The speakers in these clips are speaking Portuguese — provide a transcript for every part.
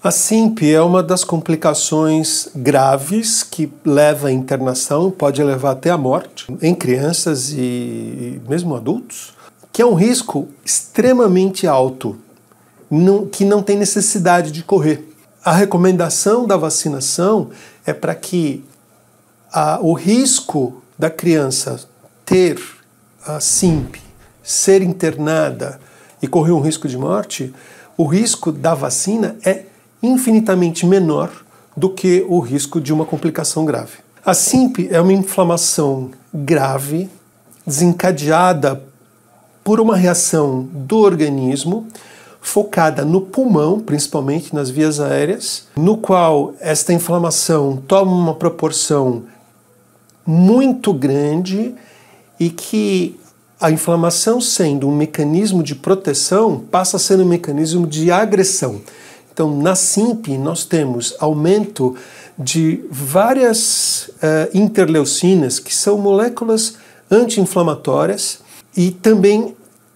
A SIMP é uma das complicações graves que leva à internação, pode levar até à morte, em crianças e mesmo adultos, que é um risco extremamente alto, não, que não tem necessidade de correr. A recomendação da vacinação é para que a, o risco da criança ter a SIMP, ser internada e correr um risco de morte, o risco da vacina é infinitamente menor do que o risco de uma complicação grave. A SIMP é uma inflamação grave desencadeada por uma reação do organismo focada no pulmão, principalmente nas vias aéreas, no qual esta inflamação toma uma proporção muito grande e que a inflamação sendo um mecanismo de proteção passa a ser um mecanismo de agressão. Então, na SIMP, nós temos aumento de várias uh, interleucinas, que são moléculas anti-inflamatórias e também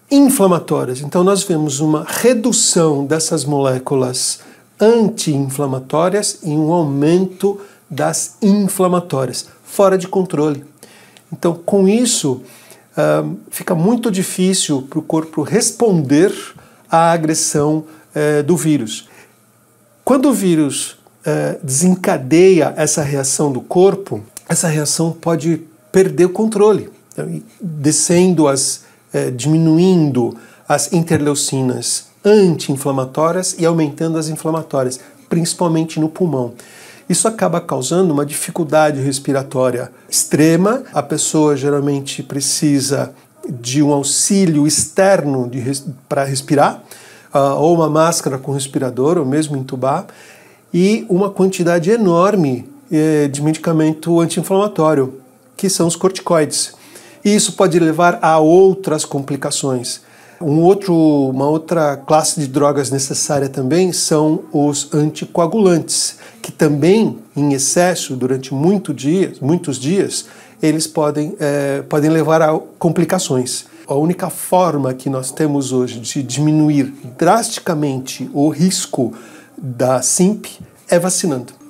inflamatórias. Então, nós vemos uma redução dessas moléculas anti-inflamatórias e um aumento das inflamatórias, fora de controle. Então, com isso, uh, fica muito difícil para o corpo responder à agressão uh, do vírus. Quando o vírus eh, desencadeia essa reação do corpo, essa reação pode perder o controle, né, descendo as, eh, diminuindo as interleucinas anti-inflamatórias e aumentando as inflamatórias, principalmente no pulmão. Isso acaba causando uma dificuldade respiratória extrema. A pessoa geralmente precisa de um auxílio externo res para respirar uh, ou uma máscara com respirador, ou mesmo entubar, e uma quantidade enorme eh, de medicamento anti-inflamatório, que são os corticoides. E isso pode levar a outras complicações. Um outro, uma outra classe de drogas necessária também são os anticoagulantes, que também, em excesso, durante muito dia, muitos dias, eles podem, eh, podem levar a complicações. A única forma que nós temos hoje de diminuir drasticamente o risco da SIMP é vacinando.